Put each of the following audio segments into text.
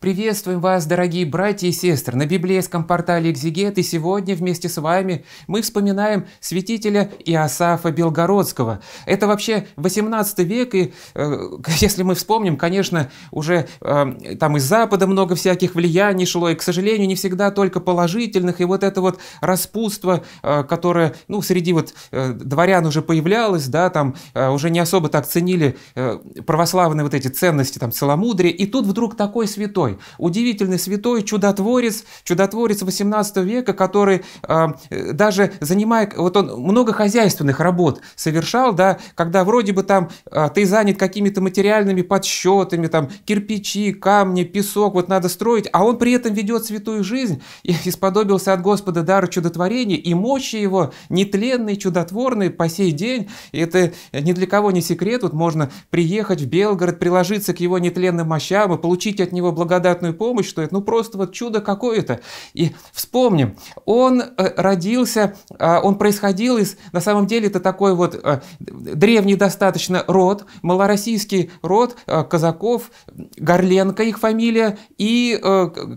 Приветствуем вас, дорогие братья и сестры, на библейском портале «Экзигет», и сегодня вместе с вами мы вспоминаем святителя Иосафа Белгородского. Это вообще 18 век, и э, если мы вспомним, конечно, уже э, там из Запада много всяких влияний шло, и, к сожалению, не всегда только положительных, и вот это вот распутство, э, которое, ну, среди вот э, дворян уже появлялось, да, там э, уже не особо так ценили э, православные вот эти ценности, там, целомудрие, и тут вдруг такой святой, удивительный святой, чудотворец, чудотворец 18 века, который а, э, даже занимая, вот он много хозяйственных работ совершал, да, когда вроде бы там э, ты занят какими-то материальными подсчетами, там кирпичи, камни, песок, вот надо строить, а он при этом ведет святую жизнь и исподобился от Господа дара чудотворения, и мощи его нетленные, чудотворные по сей день, и это ни для кого не секрет, вот можно приехать в Белгород, приложиться к его нетленным мощам и получить от него благодарность благодатную помощь, что это ну просто вот чудо какое-то. И вспомним, он э, родился, а, он происходил из, на самом деле это такой вот э, древний достаточно род, малороссийский род э, казаков, Горленко их фамилия, и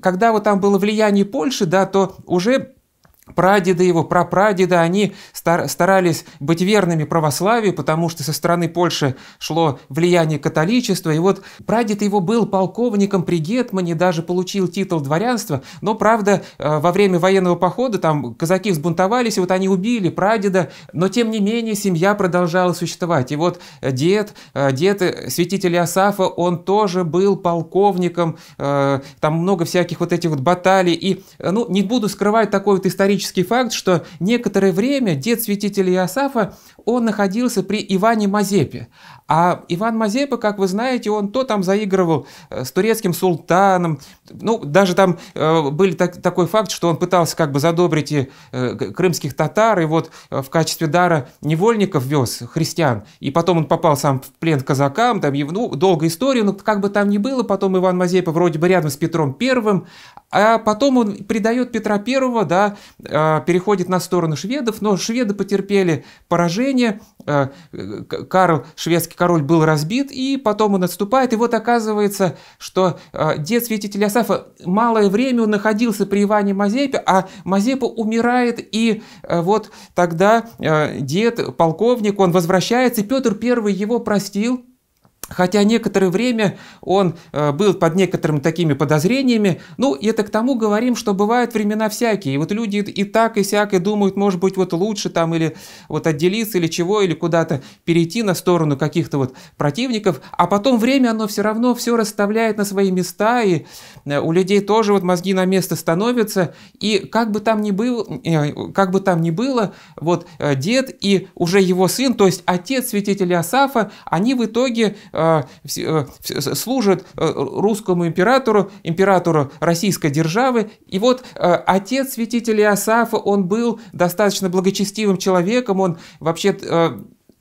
когда вот там было влияние Польши, да, то уже Прадеды его, прапрадеда, они старались быть верными православию, потому что со стороны Польши шло влияние католичества. И вот прадед его был полковником при Гетмане, даже получил титул дворянства. Но, правда, э, во время военного похода там казаки взбунтовались, и вот они убили прадеда. Но, тем не менее, семья продолжала существовать. И вот дед, э, дед э, святителя Асафа, он тоже был полковником. Там много всяких вот этих вот баталий. И, ну, не буду скрывать такой вот исторический исторический факт, что некоторое время дед святителя Иосафа он находился при Иване Мазепе. А Иван Мазепа, как вы знаете, он то там заигрывал э, с турецким султаном, ну, даже там э, был так, такой факт, что он пытался как бы задобрить и, э, крымских татар, и вот э, в качестве дара невольников вез христиан, и потом он попал сам в плен к казакам, там, и, ну, долгая история, но как бы там ни было, потом Иван Мазепа вроде бы рядом с Петром Первым, а потом он предает Петра Первого, да, э, переходит на сторону шведов, но шведы потерпели поражение, Рине. Э, Карл, шведский король, был разбит, и потом он отступает. И вот оказывается, что э, дед святителя Асафа малое время он находился при Иване Мазепе, а Мазепа умирает, и э, вот тогда дед, полковник, он возвращается, и Петр I его простил, Хотя некоторое время он э, был под некоторыми такими подозрениями. Ну, это к тому говорим, что бывают времена всякие. И вот люди и так, и сяк, и думают, может быть, вот лучше там или вот отделиться, или чего, или куда-то перейти на сторону каких-то вот противников. А потом время, оно все равно все расставляет на свои места, и Э, у людей тоже вот мозги на место становятся, и как бы там ни было, э, как бы там ни было, вот э, дед и уже его сын, то есть отец святителя Асафа, они в итоге служат русскому императору, императору российской державы, и вот отец святителя Асафа, он был достаточно благочестивым человеком, он вообще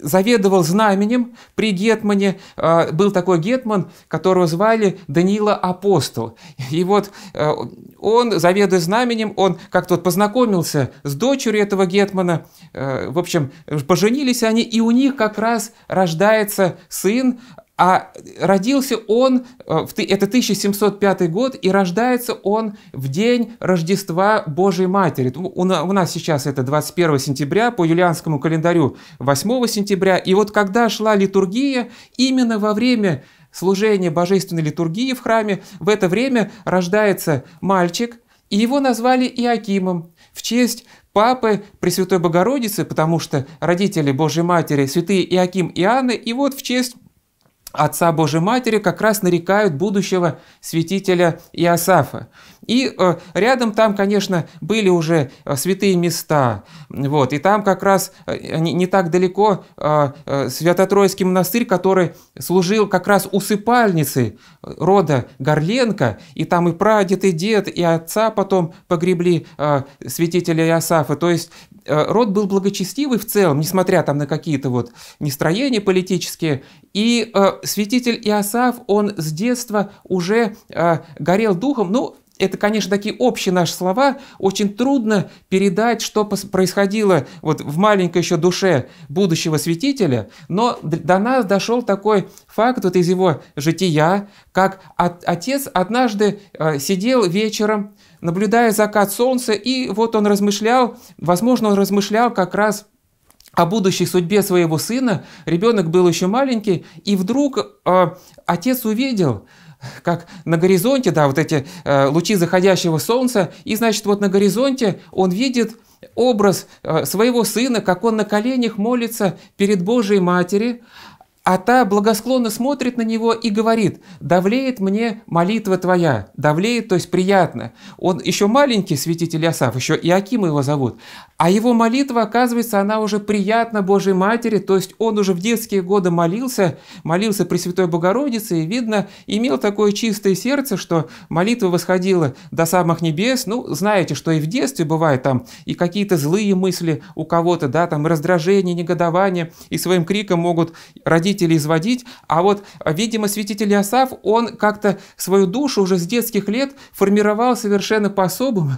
заведовал знаменем при Гетмане. А, был такой Гетман, которого звали Данила Апостол. И вот а, он, заведуя знаменем, он как-то вот познакомился с дочерью этого Гетмана. А, в общем, поженились они, и у них как раз рождается сын, а родился он, э, в это 1705 год, и рождается он в день Рождества Божьей Матери. У нас сейчас это 21 сентября, по юлианскому календарю 8 сентября. И вот когда шла литургия, именно во время служения божественной литургии в храме, в это время рождается мальчик, и его назвали Иакимом в честь папы Пресвятой Богородицы, потому что родители Божьей Матери, святые Иаким и Анны, и вот в честь отца Божьей Матери как раз нарекают будущего святителя Иосафа. И э, рядом там, конечно, были уже э, святые места. Вот. И там как раз э, не, не так далеко э, э, Святотроицкий монастырь, который служил как раз усыпальницей э, рода Горленко. И там и прадед, и дед, и отца потом погребли э, святителя Иосафа. То есть э, род был благочестивый в целом, несмотря там на какие-то вот нестроения политические. И э, святитель Иосаф, он с детства уже э, горел духом. Ну, это, конечно, такие общие наши слова, очень трудно передать, что происходило вот в маленькой еще душе будущего святителя, но до нас дошел такой факт вот из его жития, как отец однажды э, сидел вечером, наблюдая закат солнца, и вот он размышлял, возможно, он размышлял как раз о будущей судьбе своего сына, ребенок был еще маленький, и вдруг э, отец увидел, как на горизонте, да, вот эти э, лучи заходящего солнца, и, значит, вот на горизонте он видит образ э, своего сына, как он на коленях молится перед Божьей Матерью, а та благосклонно смотрит на него и говорит, «Давлеет мне молитва твоя». Давлеет, то есть приятно. Он еще маленький, святитель Асав, еще Иаким его зовут. А его молитва, оказывается, она уже приятна Божьей Матери, то есть он уже в детские годы молился, молился при Святой Богородице, и, видно, имел такое чистое сердце, что молитва восходила до самых небес. Ну, знаете, что и в детстве бывает там и какие-то злые мысли у кого-то, да, там раздражение, негодование, и своим криком могут родить святителей изводить, а вот, э, видимо, святитель Иосаф, он как-то свою душу уже с детских лет формировал совершенно по-особому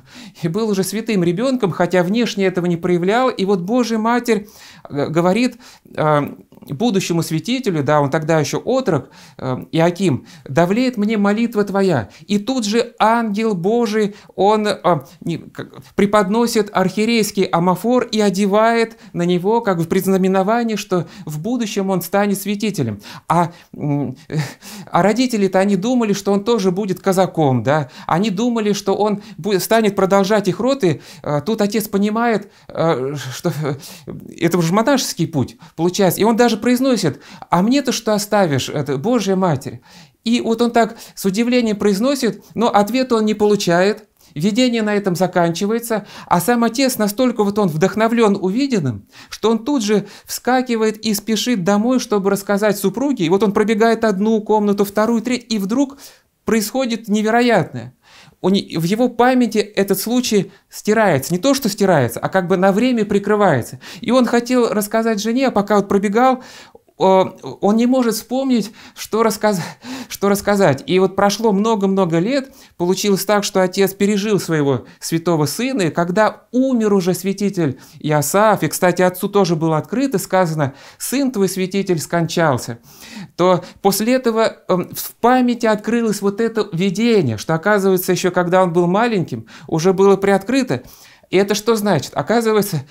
и был уже святым ребенком, хотя внешне этого не проявлял. И вот Божья Матерь Э, говорит э, будущему святителю, да, он тогда еще отрок, э, Иаким, «Давлеет мне молитва твоя». И тут же ангел Божий, он преподносит архиерейский амафор и одевает на него как в предзнаменование, что в будущем он станет святителем. А, а родители-то они думали, что он тоже будет казаком, да, они думали, что он станет продолжать их роты. Тут отец понимает, что это уже монашеский путь, получается. И он даже произносит, а мне-то что оставишь, это Божья Матерь. И вот он так с удивлением произносит, но ответа он не получает, Видение на этом заканчивается, а сам отец настолько вот он вдохновлен увиденным, что он тут же вскакивает и спешит домой, чтобы рассказать супруге. И вот он пробегает одну комнату, вторую, третью, и вдруг происходит невероятное он, в его памяти этот случай стирается. Не то, что стирается, а как бы на время прикрывается. И он хотел рассказать жене, а пока вот пробегал, он не может вспомнить, что, рассказ... что рассказать. И вот прошло много-много лет, получилось так, что отец пережил своего святого сына, и когда умер уже святитель Иосаф, и, кстати, отцу тоже было открыто сказано, сын твой святитель скончался, то после этого эм, в памяти открылось вот это видение, что, оказывается, еще когда он был маленьким, уже было приоткрыто, и это что значит? Оказывается,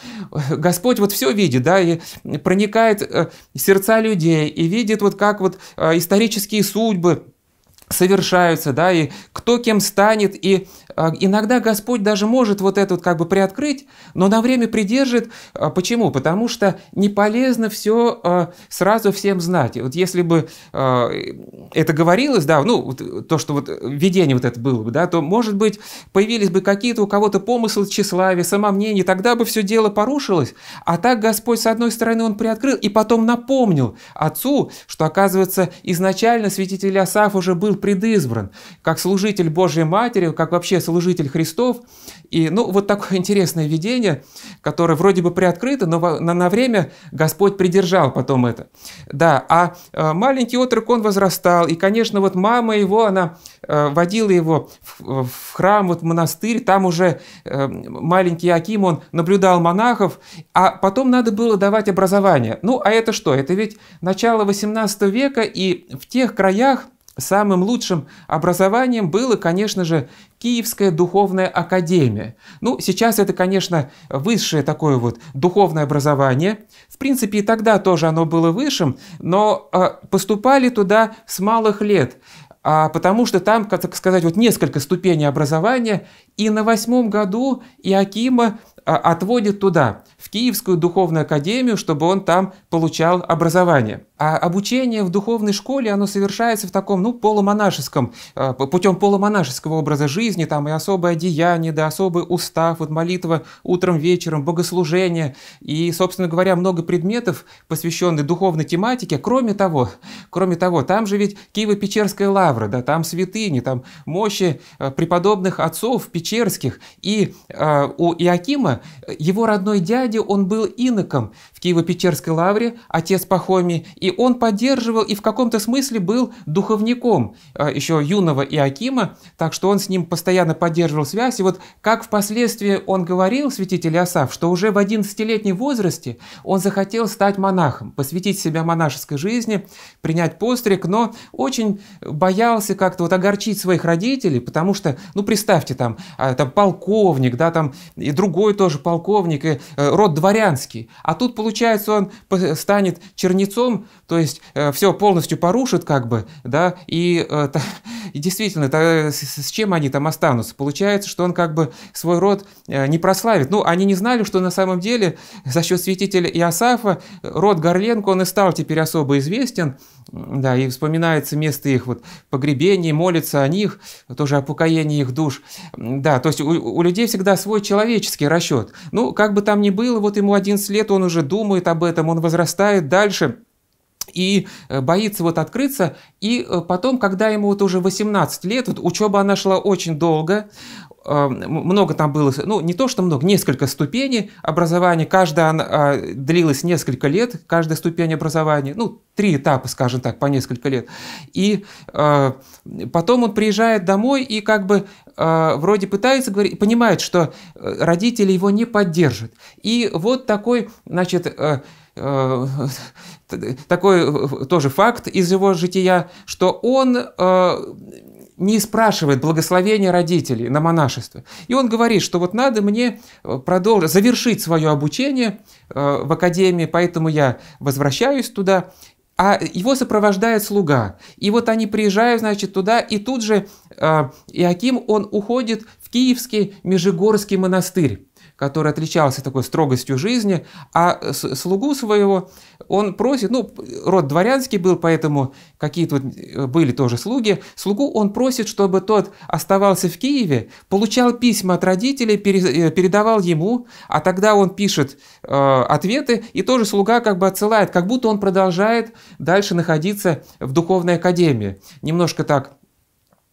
Господь вот все видит, да, и проникает э, в сердца людей, и видит вот как вот э, исторические судьбы, совершаются, да, и кто кем станет, и а, иногда Господь даже может вот это вот как бы приоткрыть, но на время придержит. А, почему? Потому что не полезно все а, сразу всем знать. Вот если бы это говорилось, да, ну, то, что вот видение вот это было бы, да, то, может быть, появились бы какие-то у кого-то помыслы тщеславия, самомнения, тогда бы все дело порушилось. А так Господь, с одной стороны, Он приоткрыл и потом напомнил отцу, что, оказывается, изначально святитель Асаф уже был предызбран, как служитель Божьей Матери, как вообще служитель Христов. И ну, вот такое интересное видение, которое вроде бы приоткрыто, но на, на время Господь придержал потом это. Да, а э, маленький отрок, он возрастал, и, конечно, вот мама его, она э, водила его в, в храм, вот в монастырь, там уже э, маленький Аким, он наблюдал монахов, а потом надо было давать образование. Ну, а это что? Это ведь начало 18 века, и в тех краях Самым лучшим образованием было, конечно же, Киевская духовная академия. Ну, сейчас это, конечно, высшее такое вот духовное образование. В принципе, и тогда тоже оно было высшим, но э, поступали туда с малых лет а потому что там, как так сказать, вот несколько ступеней образования, и на восьмом году Иакима а, отводит туда, в Киевскую духовную академию, чтобы он там получал образование. А обучение в духовной школе, оно совершается в таком, ну, полумонашеском, а, путем полумонашеского образа жизни, там и особое одеяние, да, особый устав, вот молитва утром, вечером, богослужение, и, собственно говоря, много предметов, посвященных духовной тематике. Кроме того, кроме того, там же ведь Киево-Печерская лавра, да, там святыни, там мощи а, преподобных отцов печерских, и у Иакима его родной дядя, он был иноком в Киево-Печерской лавре, отец Пахоми, и он поддерживал и в каком-то смысле был духовником а, еще юного Иакима, так что он с ним постоянно поддерживал связь. И вот как впоследствии он говорил, святитель Асав, что уже в 11-летнем возрасте он захотел стать монахом, посвятить себя монашеской жизни, принять постриг, но очень боялся как-то вот огорчить своих родителей, потому что, ну, представьте, там, а, там полковник, да, там и другой тоже полковник, и э, род дворянский. А тут, получается, он станет чернецом, то есть э, все полностью порушит, как бы, да, и э, и действительно, то, э, с, чем они там останутся? Получается, что он как бы свой род э, не прославит. Ну, они не знали, что на самом деле э, за счет святителя Иосафа род Горленко, он и стал теперь особо известен, да, и вспоминается место их вот погребений, молится о них, тоже о покоении их душ. Да, то есть у, у людей всегда свой человеческий расчет. Ну, как бы там ни было, вот ему 11 лет, он уже думает об этом, он возрастает дальше – и э, боится вот открыться. И э, потом, когда ему вот уже 18 лет, вот учеба она шла очень долго, э, много там было, ну не то что много, несколько ступеней образования, каждая она, а, длилась несколько лет, каждая ступень образования, ну три этапа, скажем так, по несколько лет. И потом он приезжает домой и как бы вроде пытается говорить, понимает, что родители его не поддержат. И вот такой, значит, такой э, тоже факт из его жития, что он э, не спрашивает благословения родителей на монашество. И он говорит, что вот надо мне э, продолжить, завершить свое обучение э, в академии, поэтому я возвращаюсь туда. А его сопровождает слуга. И вот они приезжают, значит, туда, и тут же э, Иаким, он уходит в Киевский Межигорский монастырь который отличался такой строгостью жизни, а слугу своего он просит, ну, род дворянский был, поэтому какие-то вот э, были тоже слуги, слугу он просит, чтобы тот оставался в Киеве, получал письма от родителей, э, передавал ему, а тогда он пишет э, ответы, и тоже слуга как бы отсылает, как будто он продолжает дальше находиться в духовной академии. Немножко так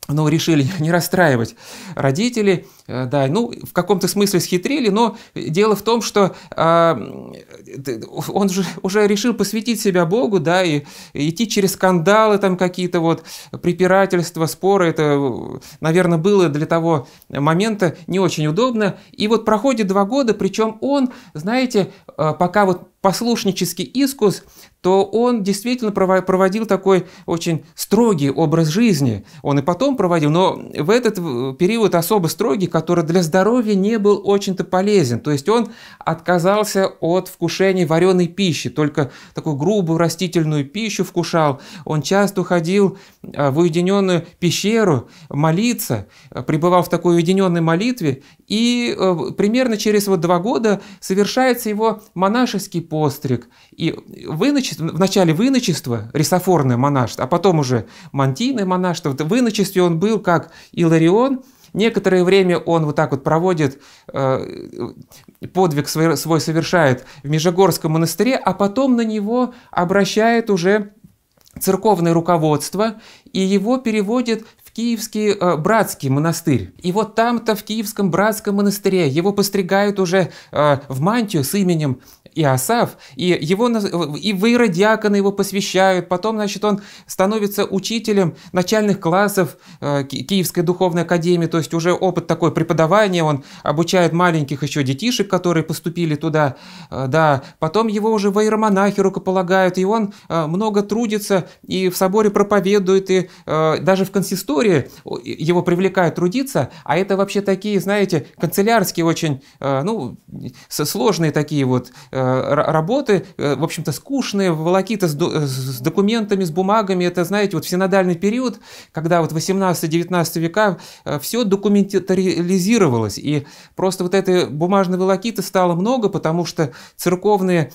но ну, решили не расстраивать родителей, э, да, ну, в каком-то смысле схитрили, но дело в том, что э, он же уже решил посвятить себя Богу, да, и, и идти через скандалы там какие-то вот, препирательства, споры, это, э, наверное, было для того момента не очень удобно, и вот проходит два года, причем он, знаете, э, пока вот послушнический искус, то он действительно проводил такой очень строгий образ жизни. Он и потом проводил, но в этот э, период особо строгий, который для здоровья не был очень-то полезен. То есть он отказался от вкушения вареной пищи, только такую грубую растительную пищу вкушал. Он часто уходил э, в уединенную пещеру молиться, э, пребывал в такой уединенной молитве, и примерно через вот два года совершается его монашеский подвиг постриг. И в вначале выночество, рисофорное монашество, а потом уже мантийное монашество. В выночестве он был как Иларион, Некоторое время он вот так вот проводит, э, подвиг свой, свой совершает в Межигорском монастыре, а потом на него обращает уже церковное руководство, и его переводит Киевский э, братский монастырь. И вот там-то, в Киевском братском монастыре, его постригают уже э, в мантию с именем Иосаф, и, его, и вейродиаконы его посвящают, потом, значит, он становится учителем начальных классов э, Киевской духовной академии, то есть уже опыт такой преподавания, он обучает маленьких еще детишек, которые поступили туда, э, да, потом его уже в вейромонахи рукополагают, и он э, много трудится, и в соборе проповедует, и э, даже в консистории истории, его привлекают трудиться, а это вообще такие, знаете, канцелярские очень, э, ну, сложные такие вот э, работы, э, в общем-то, скучные, волокиты с, документами, с бумагами, это, знаете, вот всенадальный период, когда вот 18-19 века все документаризировалось, и просто вот этой бумажной волокиты стало много, потому что церковные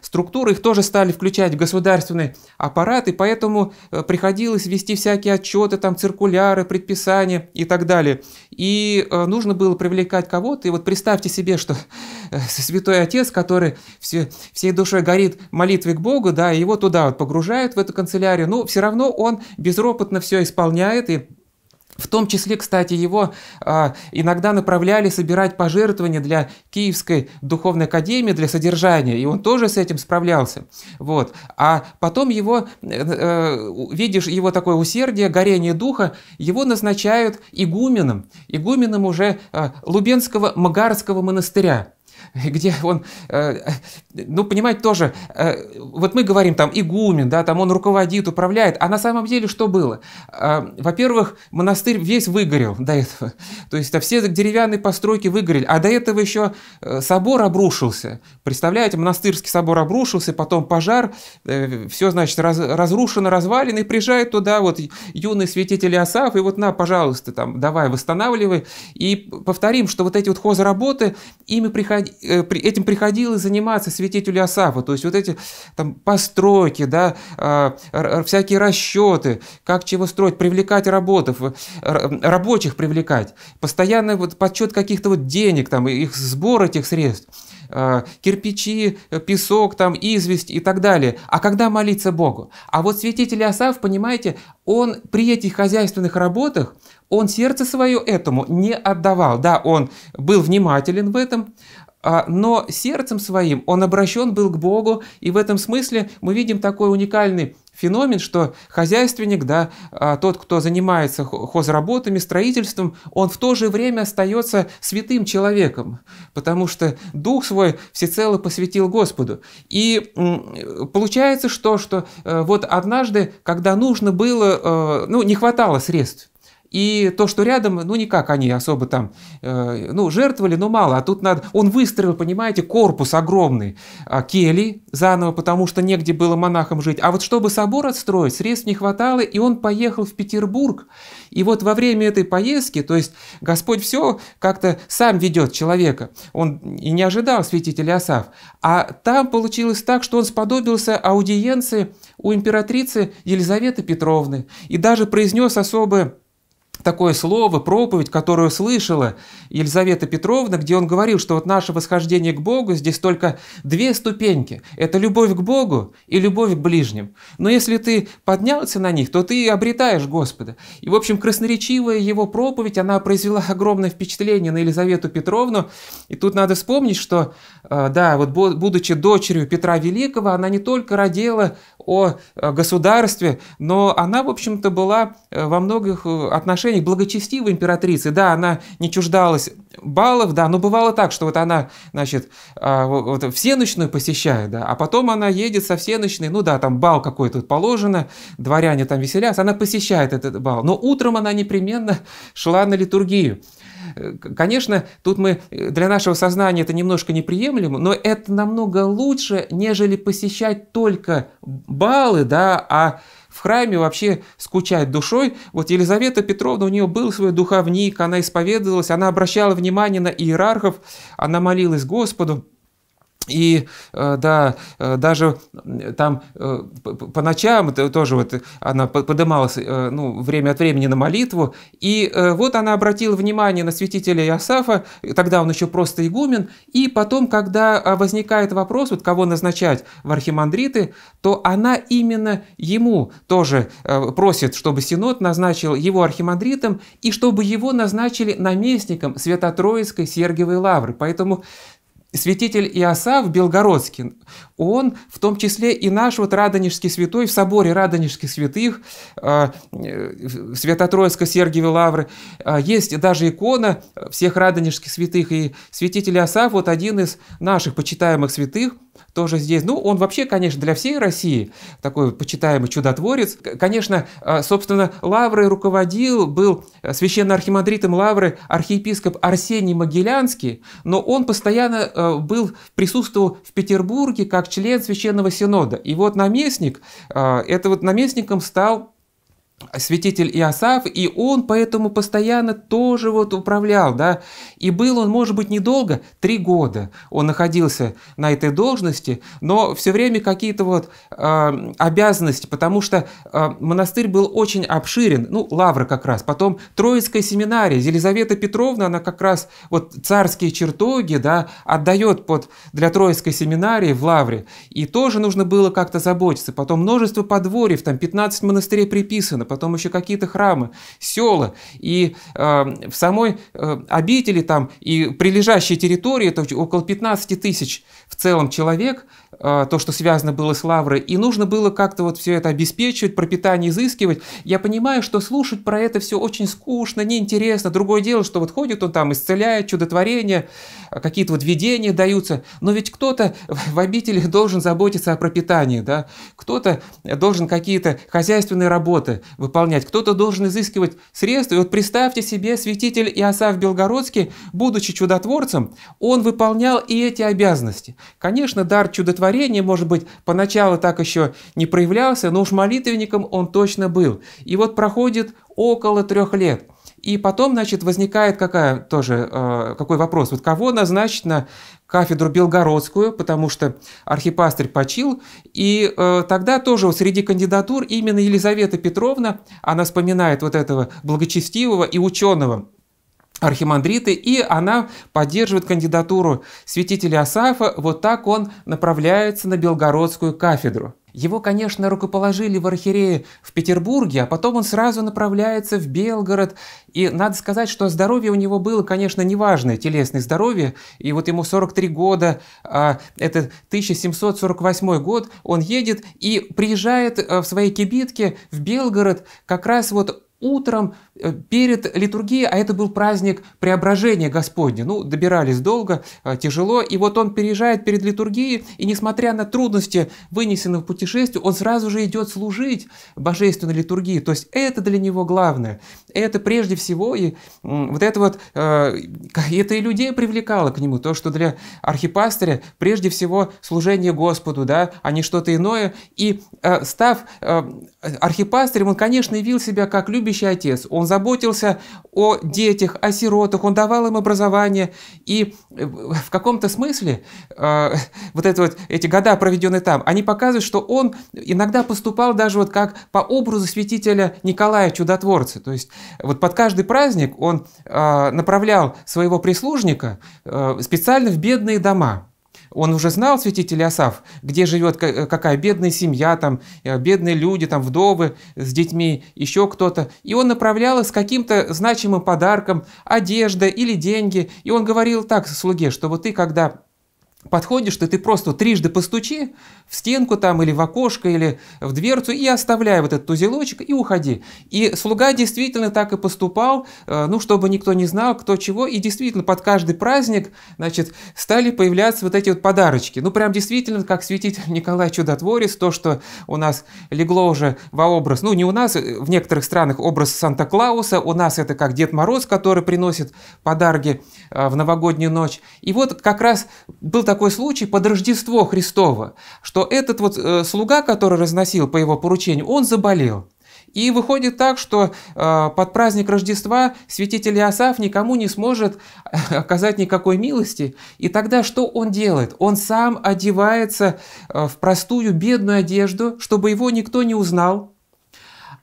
структуры их тоже стали включать в государственный аппарат, и поэтому приходилось вести всякие отчеты, там, церковные фурникуляры, предписания и так далее. И э, нужно было привлекать кого-то. И вот представьте себе, что э, святой отец, который все, всей душой горит молитвой к Богу, да, его туда вот погружают в эту канцелярию, но все равно он безропотно все исполняет и в том числе, кстати, его э, иногда направляли собирать пожертвования для Киевской духовной академии, для содержания, и он тоже с этим справлялся. Вот. А потом его, э, э, видишь, его такое усердие, горение духа, его назначают игуменом, игуменом уже э, Лубенского Магарского монастыря. где он, э, ну, понимаете, тоже, э, вот мы говорим, там, игумен, да, там он руководит, управляет, а на самом деле что было? Э, во-первых, монастырь весь выгорел до этого, то есть а все деревянные постройки выгорели, а до этого еще собор обрушился, представляете, монастырский собор обрушился, потом пожар, все, значит, раз, разрушено, развалины, и приезжает туда вот юный святитель Асав, и вот на, пожалуйста, там, давай, восстанавливай, и повторим, что вот эти вот хозработы, ими, приходи Э, этим и заниматься святитель Асафа, то есть вот эти там постройки, да, а, всякие расчеты, как чего строить, привлекать работов, э, рабочих привлекать, постоянный вот подсчет каких-то вот денег, там, их сбор этих средств а, кирпичи, э, песок, там, известь и так далее. А когда молиться Богу? А вот святитель Асав, понимаете, он при этих хозяйственных работах, он сердце свое этому не отдавал. Да, он был внимателен в этом, а, но сердцем своим он обращен был к Богу, и в этом смысле мы видим такой уникальный феномен, что хозяйственник, да, а, тот, кто занимается хозработами, строительством, он в то же время остается святым человеком, потому что дух свой всецело посвятил Господу. И получается что, что э, вот однажды, когда нужно было, э, ну, не хватало средств, и то, что рядом, ну никак они особо там, э, ну жертвовали, но ну, мало. А тут надо, он выстроил, понимаете, корпус огромный а кели заново, потому что негде было монахам жить. А вот чтобы собор отстроить, средств не хватало, и он поехал в Петербург. И вот во время этой поездки, то есть Господь все как-то сам ведет человека. Он и не ожидал святителя Асав. А там получилось так, что он сподобился аудиенции у императрицы Елизаветы Петровны. И даже произнес особое такое слово, проповедь, которую слышала Елизавета Петровна, где он говорил, что вот наше восхождение к Богу, здесь только две ступеньки. Это любовь к Богу и любовь к ближним. Но если ты поднялся на них, то ты обретаешь Господа. И, в общем, красноречивая его проповедь, она произвела огромное впечатление на Елизавету Петровну. И тут надо вспомнить, что, э, да, вот будучи дочерью Петра Великого, она не только родила о э, государстве, но она, в общем-то, была э, во многих э, отношениях благочестивой императрицей. Да, она не чуждалась баллов, да, но бывало так, что вот она, значит, а, вот всеночную посещает, да, а потом она едет со всеночной, ну да, там бал какой-то положено, дворяне там веселятся, она посещает этот бал, но утром она непременно шла на литургию. Конечно, тут мы э, для нашего сознания это немножко неприемлемо, но это намного лучше, нежели посещать только баллы, да, а в храме вообще скучать душой. Вот Елизавета Петровна, у нее был свой духовник, она исповедовалась, она обращала внимание на иерархов, она молилась Господу. И э, да, э, даже там э, по ночам тоже вот она подымалась ну, время от времени на молитву. И вот она обратила внимание на святителя Иосафа, тогда он еще просто игумен. И потом, когда а, возникает вопрос, вот кого назначать в архимандриты, то она именно ему тоже просит, чтобы Синод назначил его архимандритом и чтобы его назначили наместником Святотроицкой Сергиевой Лавры. Поэтому святитель Иосаф Белгородский, он в том числе и наш вот Радонежский святой в соборе Радонежских святых э, Свято-Троицкой Сергиевой Лавры, э, есть даже икона всех Радонежских святых, и святитель Иосаф вот один из наших почитаемых святых – тоже здесь. Ну, он вообще, конечно, для всей России такой почитаемый чудотворец. Конечно, а, собственно, Лавры руководил, был священно-архимандритом Лавры архиепископ Арсений Могилянский, но он постоянно а, был, присутствовал в Петербурге как член Священного Синода. И вот наместник, а, это вот наместником стал святитель Иосаф, и он поэтому постоянно тоже вот управлял, да, и был он, может быть, недолго, три года он находился на этой должности, но все время какие-то вот э, обязанности, потому что э, монастырь был очень обширен, ну, Лавра как раз, потом Троицкая семинария, Елизавета Петровна, она как раз вот царские чертоги, да, отдает под, для Троицкой семинарии в Лавре, и тоже нужно было как-то заботиться, потом множество подворьев, там 15 монастырей приписано, потом еще какие-то храмы, села. И э, в самой э, обители там и прилежащей территории, это около 15 тысяч в целом человек, а, то, что связано было с Лаврой, и нужно было как-то вот все это обеспечивать, пропитание изыскивать. Я понимаю, что слушать про это все очень скучно, неинтересно. Другое дело, что вот ходит он там, исцеляет, чудотворения, а, какие-то вот видения даются. Но ведь кто-то в обители должен заботиться о пропитании, да? Кто-то должен какие-то хозяйственные работы выполнять, кто-то должен изыскивать средства. И вот представьте себе, святитель Иосаф Белгородский, будучи чудотворцем, он выполнял и эти обязанности. Конечно, дар чудотворения, может быть, поначалу так еще не проявлялся, но уж молитвенником он точно был. И вот проходит около трех лет. И потом, значит, возникает какая тоже, э, какой вопрос, вот кого назначить на кафедру Белгородскую, потому что архипастырь почил, и э, тогда тоже вот среди кандидатур именно Елизавета Петровна, она вспоминает вот этого благочестивого и ученого архимандриты, и она поддерживает кандидатуру святителя Асафа, вот так он направляется на Белгородскую кафедру. Его, конечно, рукоположили в архиерее в Петербурге, а потом он сразу направляется в Белгород. И надо сказать, что здоровье у него было, конечно, неважное, телесное здоровье. И вот ему 43 года, а это 1748 год, он едет и приезжает э, в своей кибитке в Белгород как раз вот утром э, перед литургией, а это был праздник преображения Господня. Ну, добирались долго, э, тяжело, и вот он переезжает перед литургией, и несмотря на трудности вынесенного путешествия, он сразу же идет служить божественной литургии. То есть это для него главное. Это прежде всего, и вот это вот, э, это и людей привлекало к нему, то, что для архипастыря прежде всего служение Господу, да, а не что-то иное. И став архипастырем, он, конечно, явил себя как любящий любящий отец. Он заботился о детях, о сиротах, он давал им образование. И э, в каком-то смысле э, вот, это вот эти года, проведенные там, они показывают, что он иногда поступал даже вот как по образу святителя Николая Чудотворца. То есть вот под каждый праздник он э, направлял своего прислужника э, специально в бедные дома. Он уже знал, святитель Асав, где живет э, какая бедная семья, там, э, бедные люди, там, вдовы с детьми, еще кто-то. И он направлял с каким-то значимым подарком, одежда или деньги. И он говорил так слуге, что вот ты, когда подходишь то ты просто трижды постучи в стенку там или в окошко или в дверцу и оставляй вот этот узелочек и уходи. И слуга действительно так и поступал, э, ну, чтобы никто не знал, кто чего, и действительно под каждый праздник, значит, стали появляться вот эти вот подарочки. Ну, прям действительно, как святитель Николай Чудотворец, то, что у нас легло уже во образ, ну, не у нас, э, в некоторых странах образ Санта-Клауса, у нас это как Дед Мороз, который приносит подарки э, в новогоднюю ночь. И вот как раз был такой такой случай под Рождество Христово, что этот вот э, слуга, который разносил по его поручению, он заболел. И выходит так, что э, под праздник Рождества святитель Иосаф никому не сможет э, оказать никакой милости. И тогда что он делает? Он сам одевается в простую бедную одежду, чтобы его никто не узнал,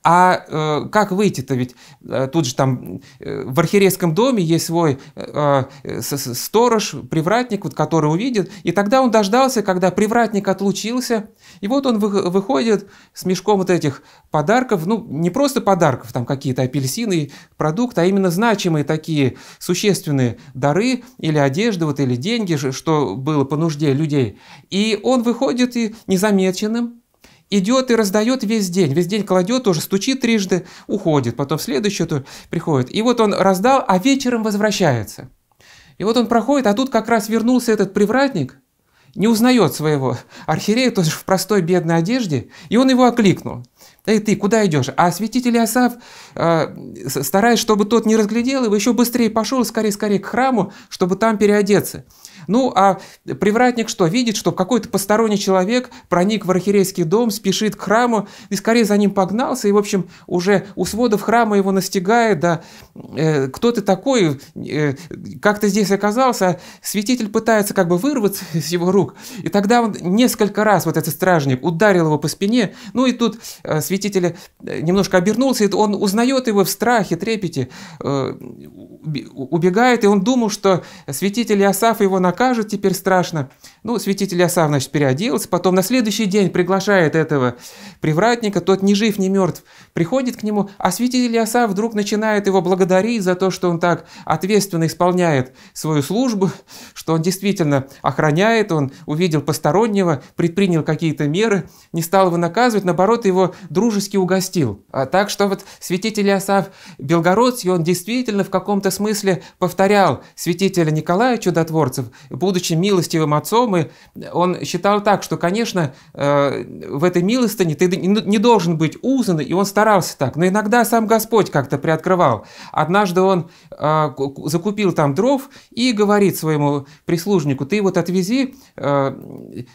а э, как выйти-то? Ведь э, тут же там э, в архиерейском доме есть свой э, э, сторож, привратник, вот, который увидит. И тогда он дождался, когда привратник отлучился. И вот он вы, выходит с мешком вот этих подарков. Ну, не просто подарков, там какие-то апельсины, продукты, а именно значимые такие существенные дары или одежды вот, или деньги, что было по нужде людей. И он выходит и незамеченным, идет и раздает весь день. Весь день кладет, уже стучит трижды, уходит, потом в следующую тоже приходит. И вот он раздал, а вечером возвращается. И вот он проходит, а тут как раз вернулся этот привратник, не узнает своего архиерея, тоже в простой бедной одежде, и он его окликнул. «Эй, ты, куда идешь?» А святитель Иосаф, э, стараясь, чтобы тот не разглядел его, еще быстрее пошел, скорее-скорее к храму, чтобы там переодеться. Ну, а привратник что, видит, что какой-то посторонний человек проник в архиерейский дом, спешит к храму и скорее за ним погнался, и, в общем, уже у сводов храма его настигает, да, э, кто ты такой, э, как ты здесь оказался, святитель пытается как бы вырваться из его рук, и тогда он несколько раз, вот этот стражник, ударил его по спине, ну и тут э, святитель э, немножко обернулся, и он узнает его в страхе, трепете, э, убегает, и он думал, что святитель Иосаф его накажет теперь страшно. Ну, святитель Асав, значит, переоделся, потом на следующий день приглашает этого привратника, тот ни жив, ни мертв, приходит к нему, а святитель Асав вдруг начинает его благодарить за то, что он так ответственно исполняет свою службу, что он действительно охраняет, он увидел постороннего, предпринял какие-то меры, не стал его наказывать, наоборот, его дружески угостил. А так что вот святитель Асав Белгородский, он действительно в каком-то смысле повторял святителя Николая Чудотворцев, будучи милостивым отцом, Ромы, он считал так, что, конечно, э, в этой милостыне ты не должен быть узан, и он старался так. Но иногда сам Господь как-то приоткрывал. Однажды он э, закупил там дров и говорит своему прислужнику, ты вот отвези э,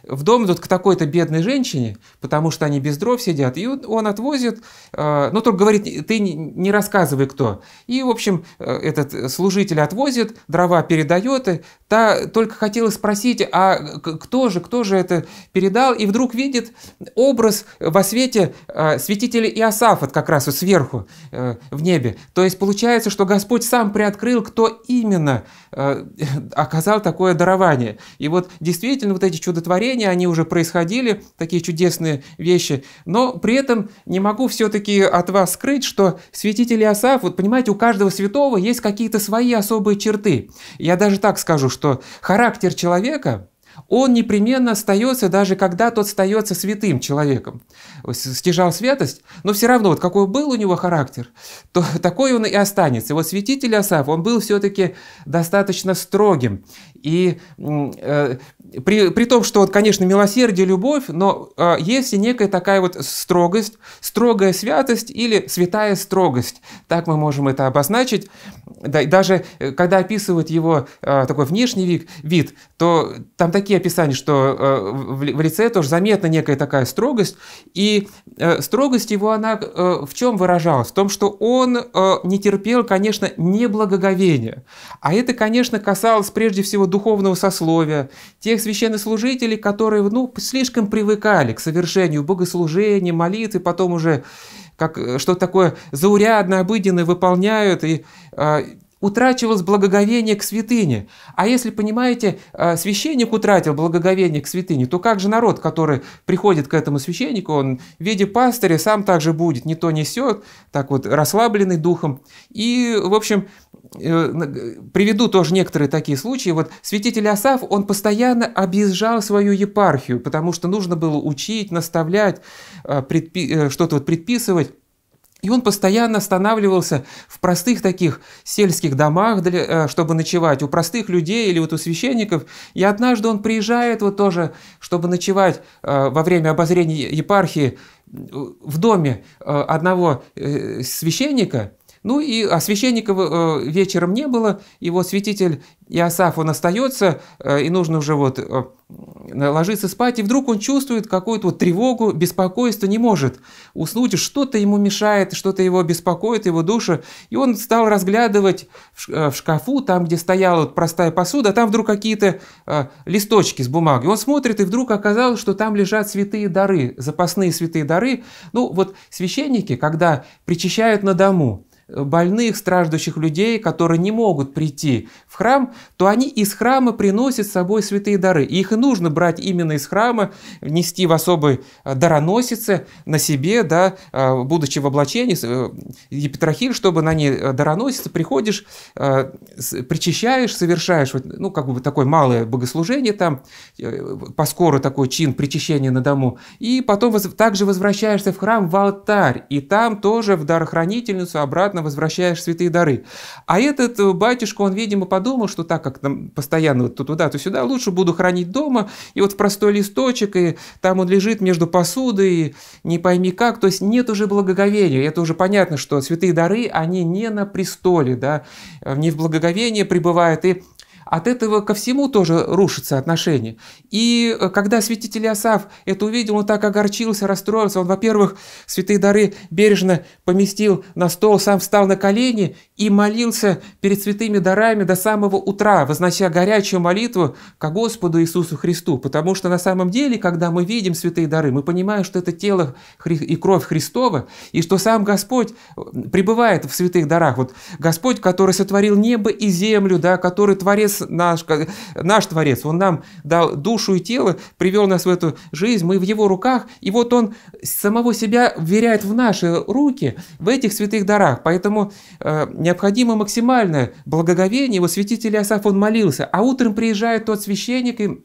в дом тут к такой-то бедной женщине, потому что они без дров сидят. И он отвозит, ну, только говорит, ты не рассказывай, кто. И, в общем, этот служитель отвозит, дрова передает, и та только хотела спросить, а кто же, кто же это передал, и вдруг видит образ во свете а, святителя Иосафа, как раз вот сверху э, в небе. То есть получается, что Господь сам приоткрыл, кто именно э, оказал такое дарование. И вот действительно вот эти чудотворения, они уже происходили, такие чудесные вещи, но при этом не могу все-таки от вас скрыть, что святитель Иосаф, вот понимаете, у каждого святого есть какие-то свои особые черты. Я даже так скажу, что характер человека он непременно остается, даже когда тот остается святым человеком. Стяжал святость, но все равно, вот какой был у него характер, то такой он и останется. вот святитель Асав, он был все-таки достаточно строгим. И э, при, при том, что, вот, конечно, милосердие, любовь, но э, есть и некая такая вот строгость, строгая святость или святая строгость. Так мы можем это обозначить. Да, и даже э, когда описывают его э, такой внешний вид, вид, то там такие описания, что э, в, в лице тоже заметна некая такая строгость. И э, строгость его, она э, в чем выражалась? В том, что он э, не терпел, конечно, неблагоговения. А это, конечно, касалось прежде всего духовного сословия, тех священнослужителей, которые ну, слишком привыкали к совершению богослужения, молитвы, потом уже как э, что такое заурядное обыденное выполняют и а, утрачивалось благоговение к святыне. А если, понимаете, э, священник утратил благоговение к святыне, то как же народ, который приходит к этому священнику, он в виде пастыря сам также будет, не то несет, так вот расслабленный духом. И, в общем, э, приведу тоже некоторые такие случаи. Вот святитель Асав, он постоянно объезжал свою епархию, потому что нужно было учить, наставлять, э, что-то вот предписывать. И он постоянно останавливался в простых таких сельских домах, для, э, чтобы ночевать, у простых людей или вот у священников. И однажды он приезжает вот тоже, чтобы ночевать э, во время обозрения епархии э, в доме одного священника – ну и а священника э, вечером не было, его святитель Иосаф, он остается, э, и нужно уже вот э, ложиться спать, и вдруг он чувствует какую-то вот тревогу, беспокойство, не может уснуть, что-то ему мешает, что-то его беспокоит, его душа, и он стал разглядывать в шкафу, там, где стояла вот простая посуда, а там вдруг какие-то листочки с бумагой, Он смотрит, и вдруг оказалось, что там лежат святые дары, запасные святые дары. Ну вот священники, когда причащают на дому, больных, страждущих людей, которые не могут прийти в храм, то они из храма приносят с собой святые дары. И их и нужно брать именно из храма, нести в особой э, дароносице на себе, да, э, будучи в облачении, э, епитрахиль, чтобы на ней дароносице приходишь, причащаешь, совершаешь, ну, как бы такое малое богослужение там, поскоро такой чин причащения на дому, и потом также возвращаешься в храм, в алтарь, и там тоже в дарохранительницу обратно обратно возвращаешь святые дары. А этот э, батюшка, он, видимо, подумал, что так как там постоянно то туда, то сюда, лучше буду хранить дома, и вот в простой листочек, и там он лежит между посудой, не пойми как, то есть нет уже благоговения, это уже понятно, что святые дары, они не на престоле, да, э, не в благоговении пребывают, и от этого ко всему тоже рушится отношение. И э, когда святитель Иосаф это увидел, он так огорчился, расстроился. Он, во-первых, святые дары бережно поместил на стол, сам встал на колени и молился перед святыми дарами до самого утра, вознося горячую молитву к Господу Иисусу Христу. Потому что на самом деле, когда мы видим святые дары, мы понимаем, что это тело и кровь Христова, и что сам Господь э, пребывает в святых дарах. Вот Господь, который сотворил небо и землю, да, который Творец наш, наш Творец, Он нам дал душу и тело, привел нас в эту жизнь, мы в Его руках, и вот Он самого себя вверяет в наши руки, в этих святых дарах. Поэтому э, необходимо максимальное благоговение, его святитель Иосаф, он молился, а утром приезжает тот священник и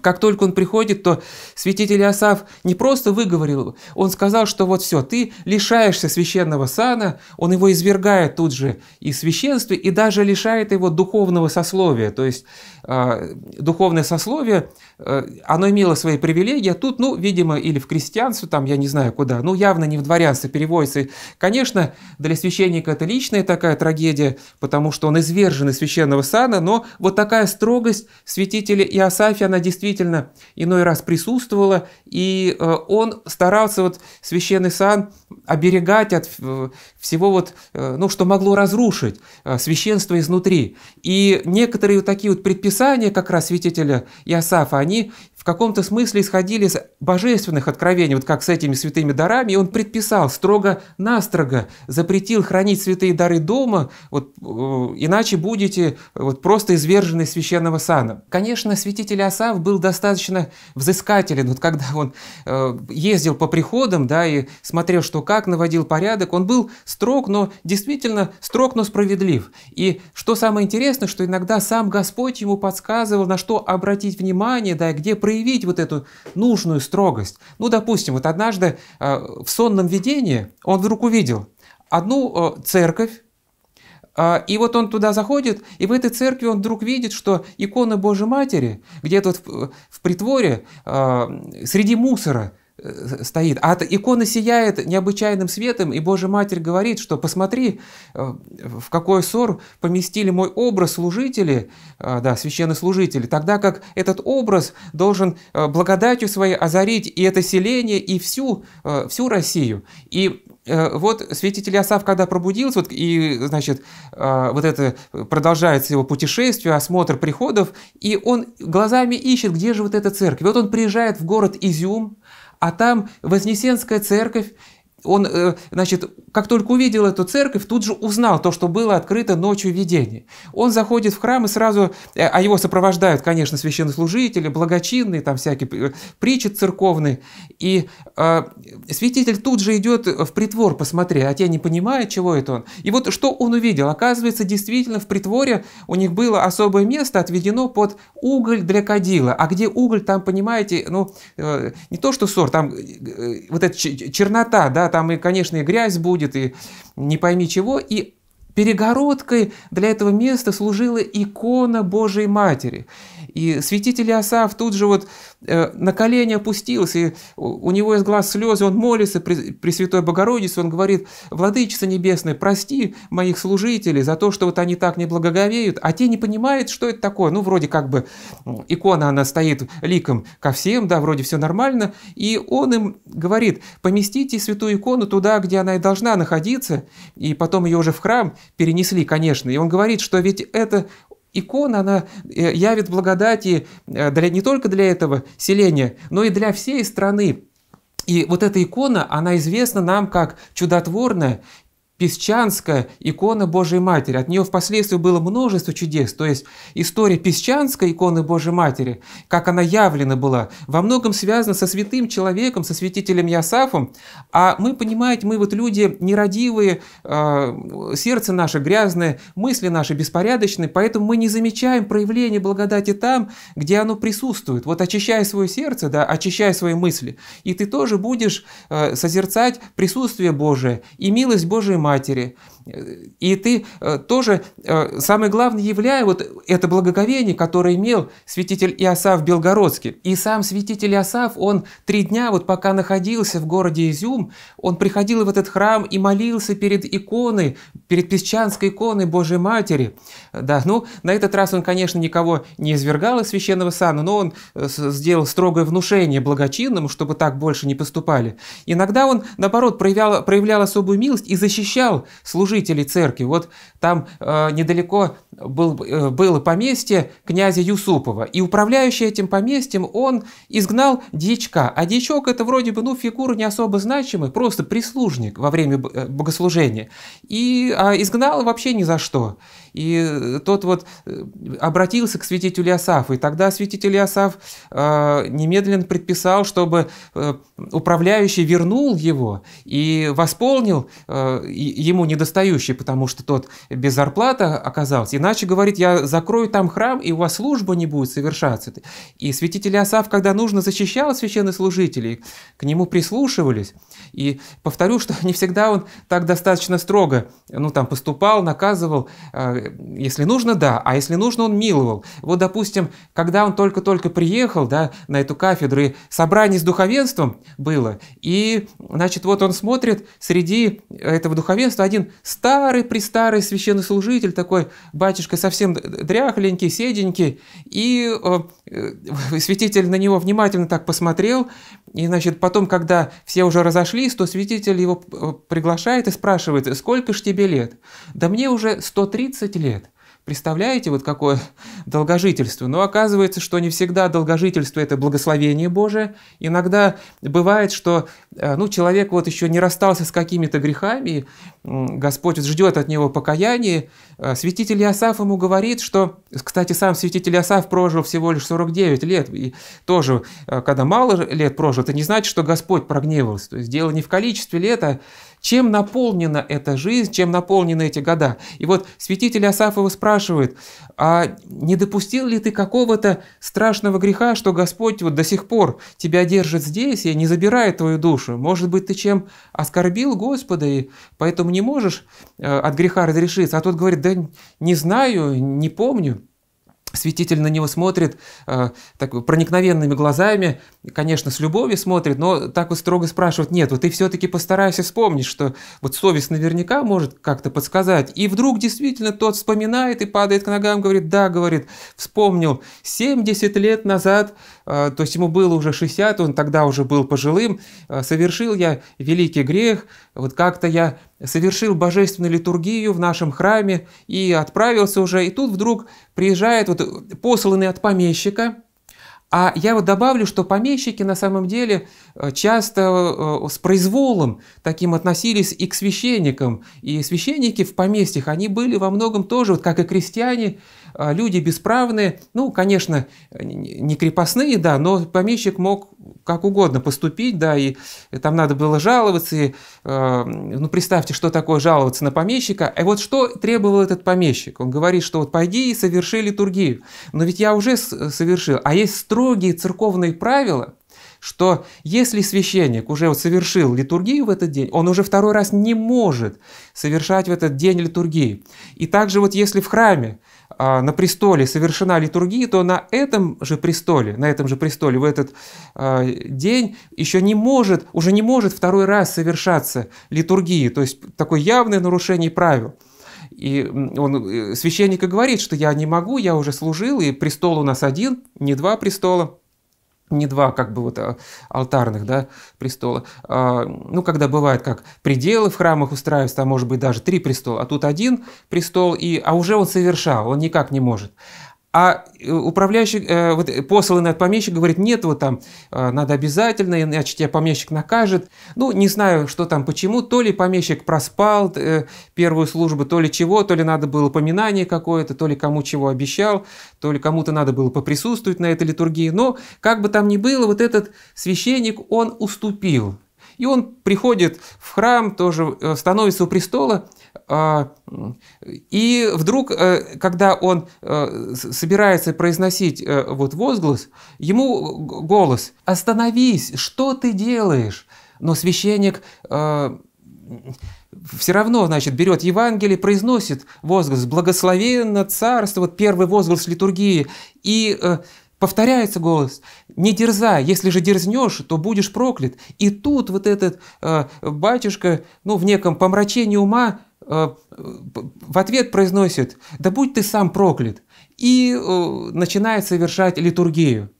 как только он приходит, то святитель Иосаф не просто выговорил, он сказал, что вот все, ты лишаешься священного сана, он его извергает тут же из священства и даже лишает его духовного сословия. То есть а, духовное сословие, э, оно имело свои привилегии, а тут, ну, видимо, или в крестьянство, там, я не знаю куда, ну, явно не в дворянство переводится. И, конечно, для священника это личная такая трагедия, потому что он извержен из священного сана, но вот такая строгость святителя Иосафия, она действительно иной раз присутствовала, и э, он старался вот священный сан оберегать от э, всего вот, э, ну, что могло разрушить э, священство изнутри. И некоторые вот такие вот предписания как раз святителя Иосафа, они в каком-то смысле исходили из божественных откровений, вот как с этими святыми дарами, и он предписал строго-настрого, запретил хранить святые дары дома, вот, э, иначе будете вот, просто извержены священного сана. Конечно, святитель Асав был достаточно взыскателен, вот когда он э, ездил по приходам, да, и смотрел, что как, наводил порядок, он был строг, но действительно строг, но справедлив. И что самое интересное, что иногда сам Господь ему подсказывал, на что обратить внимание, да, и где проявить проявить вот эту нужную строгость. Ну, допустим, вот однажды э, в сонном видении он вдруг увидел одну э, церковь, э, и вот он туда заходит, и в этой церкви он вдруг видит, что икона Божьей Матери где-то вот в, в притворе среди мусора Э, стоит. А икона сияет необычайным светом, и Божья Матерь говорит, что посмотри, э, в какой ссор поместили мой образ служители, э, да, священнослужители, тогда как этот образ должен благодатью своей озарить и это селение, и всю, всю Россию. И вот святитель Асав, когда пробудился, вот, и, значит, вот это продолжается его путешествие, осмотр приходов, и он глазами ищет, где же вот эта церковь. И вот он приезжает в город Изюм, а там Вознесенская церковь он, э, значит, как только увидел эту церковь, тут же узнал то, что было открыто ночью видение. Он заходит в храм и сразу, э, а его сопровождают, конечно, священнослужители, благочинные, там всякие э, притчи церковные, и э, святитель тут же идет в притвор посмотреть, а те не понимают, чего это он. И вот что он увидел? Оказывается, действительно, в притворе у них было особое место отведено под уголь для кадила, а где уголь, там, понимаете, ну, э, не то что сор, там э, вот эта чернота, да, там и, конечно, и грязь будет, и не пойми чего. И перегородкой для этого места служила икона Божией Матери. И святитель Иосаф тут же вот э, на колени опустился, и у него из глаз слезы, он молится при, святой Богородице, он говорит, «Владычица Небесная, прости моих служителей за то, что вот они так не благоговеют, а те не понимают, что это такое». Ну, вроде как бы икона, она стоит ликом ко всем, да, вроде все нормально, и он им говорит, «Поместите святую икону туда, где она и должна находиться», и потом ее уже в храм перенесли, конечно, и он говорит, что ведь это икона, она э, явит благодати э, для, не только для этого селения, но и для всей страны. И вот эта икона, она известна нам как чудотворная Песчанская икона Божьей Матери. От нее впоследствии было множество чудес. То есть история Песчанской иконы Божьей Матери, как она явлена была, во многом связана со святым человеком, со святителем Ясафом. А мы, понимаете, мы вот люди нерадивые, а, сердце наше грязное, мысли наши беспорядочные, поэтому мы не замечаем проявление благодати там, где оно присутствует. Вот очищай свое сердце, да, очищай свои мысли, и ты тоже будешь э, созерцать присутствие Божие и милость Божией матери. И ты э, тоже, э, самое главное, являя вот это благоговение, которое имел святитель Иосаф Белгородский. И сам святитель Иосаф, он три дня, вот пока находился в городе Изюм, он приходил в этот храм и молился перед иконой, перед песчанской иконой Божьей Матери. Да, ну, на этот раз он, конечно, никого не извергал из священного сана, но он э, сделал строгое внушение благочинным, чтобы так больше не поступали. Иногда он, наоборот, проявлял, проявлял особую милость и защищал служителей служителей церкви. Вот там э, недалеко был, э, было поместье князя Юсупова, и управляющий этим поместьем, он изгнал дьячка. А дьячок это вроде бы ну, фигура не особо значимая, просто прислужник во время э, богослужения. И э, изгнал вообще ни за что. И э, тот вот э, обратился к святителю Иосафу, и тогда святитель Иосаф э, немедленно предписал, чтобы управляющий вернул его и восполнил ему недостающий, потому что тот без зарплаты оказался. Иначе, говорит, я закрою там храм, и у вас служба не будет совершаться. И святитель Иосаф, когда нужно, защищал священнослужителей, к нему прислушивались. И повторю, что не всегда он так достаточно строго ну, там, поступал, наказывал, если нужно, да, а если нужно, он миловал. Вот, допустим, когда он только-только приехал, да, на эту кафедру, и собрание с духовенством было, и, значит, вот он смотрит, среди этого духовенства один старый-престарый священнослужитель, такой батюшка совсем дряхленький, седенький, и э, э, святитель на него внимательно так посмотрел, и, значит, потом, когда все уже разошлись, то свидетель его э, приглашает и спрашивает, сколько ж тебе лет? Да мне уже 130 лет. Представляете, вот какое долгожительство? Но оказывается, что не всегда долгожительство – это благословение Божие. Иногда бывает, что э, ну, человек вот еще не расстался с какими-то грехами, Господь ждет от него покаяния. Э, святитель Иосаф ему говорит, что, кстати, сам святитель Иосаф прожил всего лишь 49 лет, и тоже, э, когда мало лет прожил, это не значит, что Господь прогневался. То есть дело не в количестве лет, а чем наполнена эта жизнь, чем наполнены эти года? И вот святитель Асаф его спрашивает, а не допустил ли ты какого-то страшного греха, что Господь вот до сих пор тебя держит здесь и не забирает твою душу? Может быть, ты чем оскорбил Господа и поэтому не можешь э, от греха разрешиться? А тот говорит, да не знаю, не помню. Святитель на него смотрит э, так, проникновенными глазами, конечно, с любовью смотрит, но так вот строго спрашивает, нет, вот ты все-таки постарайся вспомнить, что вот совесть наверняка может как-то подсказать. И вдруг действительно тот вспоминает и падает к ногам, говорит, да, говорит, вспомнил, 70 лет назад, э, то есть ему было уже 60, он тогда уже был пожилым, э, совершил я великий грех, вот как-то я совершил божественную литургию в нашем храме и отправился уже, и тут вдруг приезжает вот посланный от помещика, а я вот добавлю, что помещики на самом деле э, часто э, с произволом таким относились и к священникам. И священники в поместьях, они были во многом тоже, вот как и крестьяне, а, люди бесправные, ну, конечно, не крепостные, да, но помещик мог как угодно поступить, да, и там надо было жаловаться, и, э, ну, представьте, что такое жаловаться на помещика, и вот что требовал этот помещик? Он говорит, что вот пойди и соверши литургию, но ведь я уже совершил, а есть строгие церковные правила, что если священник уже вот совершил литургию в этот день, он уже второй раз не может совершать в этот день литургию, И также вот если в храме а, на престоле совершена литургия, то на этом же престоле, на этом же престоле в этот а, день еще не может, уже не может второй раз совершаться литургия, то есть такое явное нарушение правил. И он э, священника говорит, что я не могу, я уже служил, и престол у нас один, не два престола не два как бы вот а, алтарных да, престола. А, ну, когда бывает, как пределы в храмах устраиваются, там может быть даже три престола, а тут один престол, и, а уже он совершал, он никак не может. А э, управляющий, э, вот, э, посланный от помещика говорит, нет, вот там э, надо обязательно, иначе тебя помещик накажет. Ну, не знаю, что там, почему, то ли помещик проспал э, первую службу, то ли чего, то ли надо было поминание какое-то, то ли кому чего обещал, то ли кому-то надо было поприсутствовать на этой литургии. Но, как бы там ни было, вот этот священник, он уступил. И он приходит в храм, тоже э, становится у престола – а, и вдруг, э, когда он э, собирается произносить э, вот возглас, ему голос «Остановись! Что ты делаешь?» Но священник все равно, значит, берет Евангелие, произносит возглас «Благословенно царство», вот первый возглас литургии, и Повторяется голос, не дерзай, если же дерзнешь, то будешь проклят. И тут вот этот э, батюшка, ну, в неком помрачении ума, Э, в ответ произносит «Да будь ты сам проклят!» и э, начинает совершать литургию.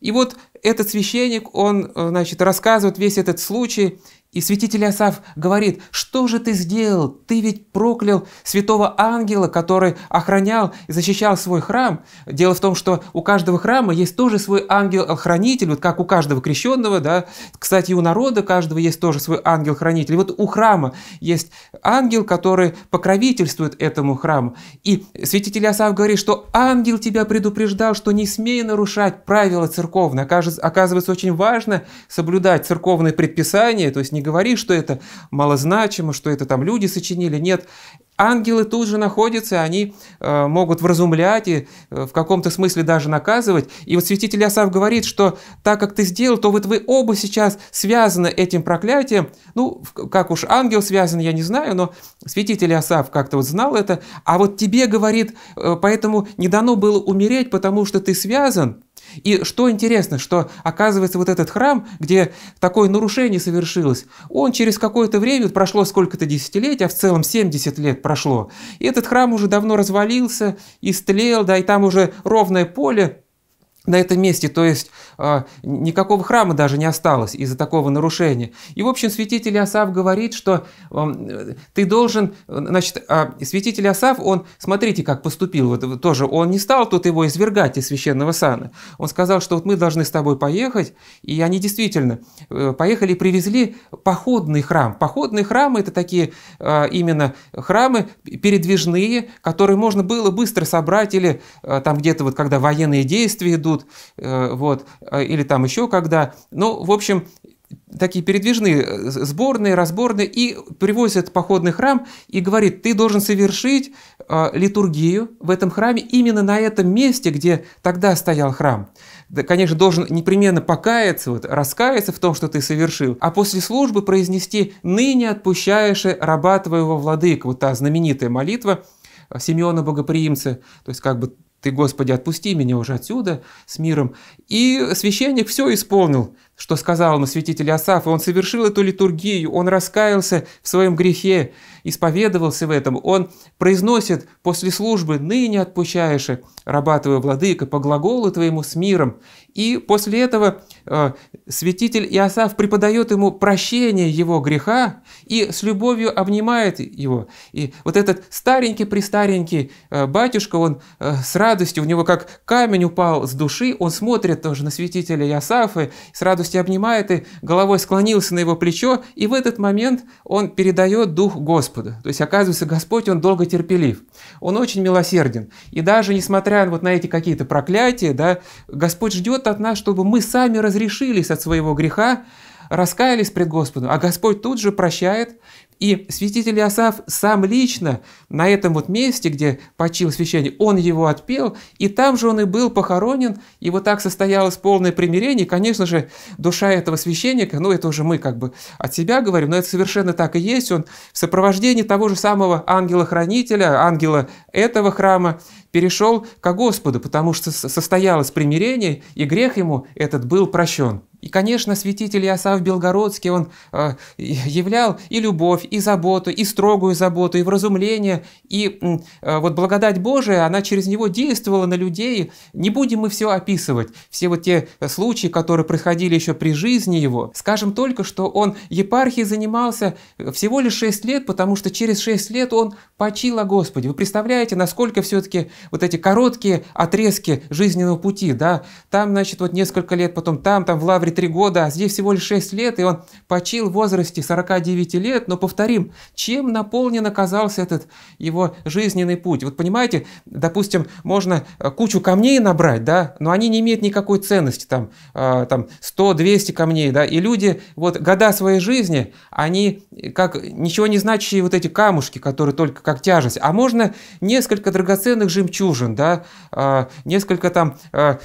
И вот этот священник, он, э, значит, рассказывает весь этот случай, и святитель Асав говорит, что же ты сделал? Ты ведь проклял святого ангела, который охранял и защищал свой храм. Дело в том, что у каждого храма есть тоже свой ангел-хранитель, вот как у каждого крещенного, да. Кстати, у народа каждого есть тоже свой ангел-хранитель. Вот у храма есть ангел, который покровительствует этому храму. И святитель Асав говорит, что ангел тебя предупреждал, что не смей нарушать правила церковные. Оказывается, очень важно соблюдать церковные предписания, то есть не говори, что это малозначимо, что это там люди сочинили. Нет, ангелы тут же находятся, они э, могут вразумлять и э, в каком-то смысле даже наказывать. И вот святитель Асав говорит, что так как ты сделал, то вот вы оба сейчас связаны этим проклятием. Ну, как уж ангел связан, я не знаю, но святитель Асав как-то вот знал это. А вот тебе, говорит, э, поэтому не дано было умереть, потому что ты связан. И что интересно, что оказывается вот этот храм, где такое нарушение совершилось, он через какое-то время, прошло сколько-то десятилетий, а в целом 70 лет прошло. И этот храм уже давно развалился, истлел, да и там уже ровное поле на этом месте, то есть э, никакого храма даже не осталось из-за такого нарушения. И, в общем, святитель Асав говорит, что э, ты должен, значит, э, святитель Асав, он, смотрите, как поступил, вот тоже, он не стал тут его извергать из священного сана. Он сказал, что вот мы должны с тобой поехать, и они действительно э, поехали и привезли походный храм. Походные храмы – это такие э, именно храмы передвижные, которые можно было быстро собрать или э, там где-то вот, когда военные действия идут, идут, э, вот, э, или там еще когда. Ну, в общем, такие передвижные э, сборные, разборные, и привозят походный храм и говорит, ты должен совершить литургию в этом храме именно на этом месте, где тогда стоял храм. конечно, должен непременно покаяться, вот, раскаяться в том, что ты совершил, а после службы произнести «ныне отпущаешь раба твоего владыка», вот та знаменитая молитва, Симеона Богоприимца, то есть как бы ты, Господи, отпусти меня уже отсюда с миром. И священник все исполнил, что сказал ему святитель Асаф, и он совершил эту литургию, он раскаялся в своем грехе, исповедовался в этом, он произносит после службы «ныне отпущаешь раба твоего владыка по глаголу твоему с миром». И после этого э, святитель Иосаф преподает ему прощение его греха и с любовью обнимает его. И вот этот старенький-престаренький э, батюшка, он э, с радостью, у него как камень упал с души, он смотрит тоже на святителя Иосафа, с радостью крепости обнимает и головой склонился на его плечо, и в этот момент он передает дух Господу. То есть, оказывается, Господь, он долго терпелив, он очень милосерден. И даже несмотря вот на эти какие-то проклятия, да, Господь ждет от нас, чтобы мы сами разрешились от своего греха, раскаялись пред Господом, а Господь тут же прощает и святитель Иосаф сам лично на этом вот месте, где почил священник, он его отпел, и там же он и был похоронен, и вот так состоялось полное примирение. И, конечно же, душа этого священника, ну это уже мы как бы от себя говорим, но это совершенно так и есть, он в сопровождении того же самого ангела-хранителя, ангела этого храма, перешел ко Господу, потому что состоялось примирение, и грех ему этот был прощен. И, конечно, святитель Иосаф Белгородский, он э, являл и любовь, и заботу, и строгую заботу, и вразумление, и э, вот благодать Божия, она через него действовала на людей. Не будем мы все описывать, все вот те случаи, которые происходили еще при жизни его. Скажем только, что он епархией занимался всего лишь 6 лет, потому что через 6 лет он почил о Господе. Вы представляете, насколько все-таки вот эти короткие отрезки жизненного пути, да, там, значит, вот несколько лет, потом там, там в Лавре декабре 3 года, а здесь всего лишь 6 лет, и он почил в возрасте 49 лет. Но повторим, чем наполнен оказался этот его жизненный путь? Вот понимаете, допустим, можно э, кучу камней набрать, да, но они не имеют никакой ценности, там, э, там 100-200 камней, да, и люди вот года своей жизни, они э, как ничего не значащие вот эти камушки, которые только как тяжесть, а можно несколько драгоценных жемчужин, да, несколько там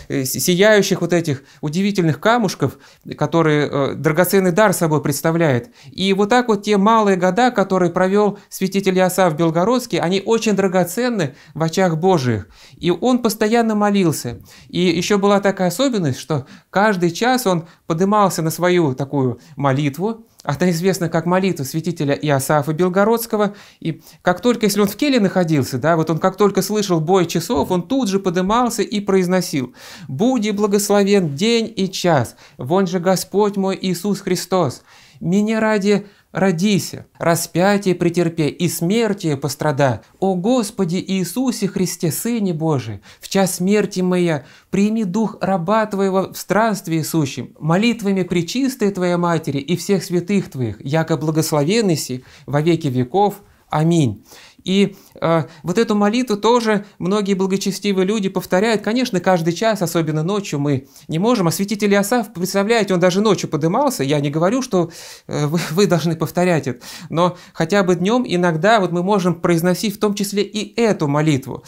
сияющих вот этих удивительных камушков, который э, драгоценный дар собой представляет. И вот так вот те малые года, которые провел святитель в Белгородске, они очень драгоценны в очах Божьих. И он постоянно молился. И еще была такая особенность, что каждый час он поднимался на свою такую молитву, а Она известна как молитва святителя Иосафа Белгородского. И как только, если он в келе находился, да, вот он как только слышал бой часов, он тут же подымался и произносил «Буди благословен день и час, вон же Господь мой Иисус Христос, меня ради родися, распятие претерпе и смерти пострада. О Господи Иисусе Христе, Сыне Божий, в час смерти моя прими дух раба Твоего в странстве сущем, молитвами причистой Твоей Матери и всех святых Твоих, яко благословенныси во веки веков. Аминь. И э, вот эту молитву тоже многие благочестивые люди повторяют. Конечно, каждый час, особенно ночью, мы не можем. А святитель Иосаф, представляете, он даже ночью подымался. Я не говорю, что э, вы, вы должны повторять это. Но хотя бы днем иногда вот мы можем произносить в том числе и эту молитву.